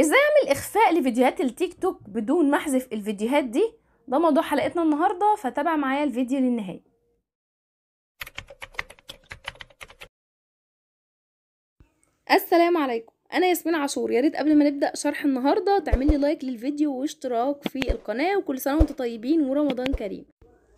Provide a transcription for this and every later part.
ازاي اعمل اخفاء لفيديوهات التيك توك بدون ما احذف الفيديوهات دي ده موضوع حلقتنا النهارده فتابع معايا الفيديو للنهايه السلام عليكم انا ياسمين عاشور يا ريت قبل ما نبدا شرح النهارده تعمل لي لايك للفيديو واشتراك في القناه وكل سنه وانتم طيبين ورمضان كريم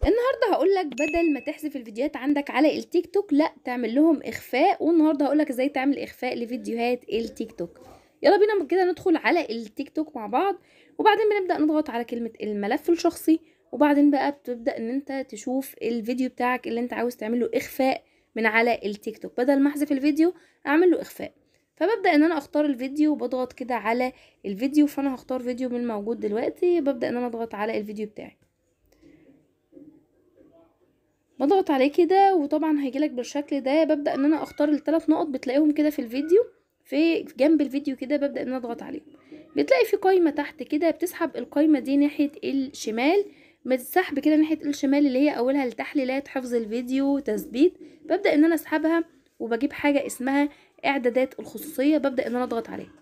النهارده هقول لك بدل ما تحذف الفيديوهات عندك على التيك توك لا تعمل لهم اخفاء والنهارده هقول لك ازاي تعمل اخفاء لفيديوهات التيك توك يلا بينا كده ندخل على التيك توك مع بعض وبعدين بنبدأ نضغط على كلمة الملف الشخصي وبعدين بقى بتبدأ ان انت تشوف الفيديو بتاعك اللي انت عاوز تعمله اخفاء من على التيك توك بدل ما احذف الفيديو اعمل له اخفاء فببدأ ان انا اختار الفيديو وبضغط كده على الفيديو فانا هختار فيديو من الموجود دلوقتي ببدأ ان انا اضغط على الفيديو بتاعي بضغط عليه كده وطبعا هيجيلك بالشكل ده ببدأ ان انا اختار الثلاث نقط بتلاقيهم كده في الفيديو في جنب الفيديو كده ببدأ ان اضغط عليهم بتلاقي في قايمة تحت كده بتسحب القايمة دي ناحية الشمال بتسحب كده ناحية الشمال اللي هي اولها لتحليلات حفظ الفيديو تثبيت ببدأ ان انا اسحبها وبجيب حاجة اسمها اعدادات الخصوصية ببدأ ان انا اضغط عليها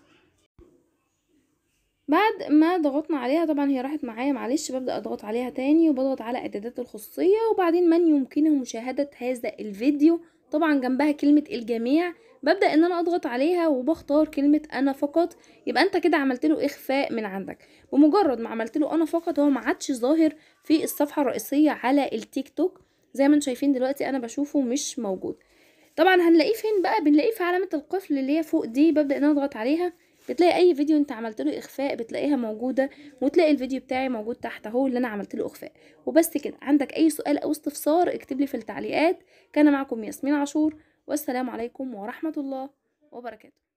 بعد ما ضغطنا عليها طبعا هي راحت معايا معلش ببدأ اضغط عليها تاني وبضغط على اعدادات الخصوصية وبعدين من يمكنه مشاهدة هذا الفيديو طبعا جنبها كلمة الجميع ببدأ ان انا اضغط عليها وبختار كلمة انا فقط يبقى انت كده عملت له اخفاء من عندك بمجرد ما عملت له انا فقط هو ما عادش ظاهر في الصفحة الرئيسية على التيك توك زي ما انتم شايفين دلوقتي انا بشوفه مش موجود طبعا هنلاقيه فين بقى بنلاقيه في علامة القفل اللي هي فوق دي ببدأ ان انا اضغط عليها بتلاقي اي فيديو انت عملت له اخفاء بتلاقيها موجوده وتلاقي الفيديو بتاعي موجود تحت اهو اللي انا عملت له اخفاء وبس كده عندك اي سؤال او استفسار اكتب لي في التعليقات كان معكم ياسمين عاشور والسلام عليكم ورحمه الله وبركاته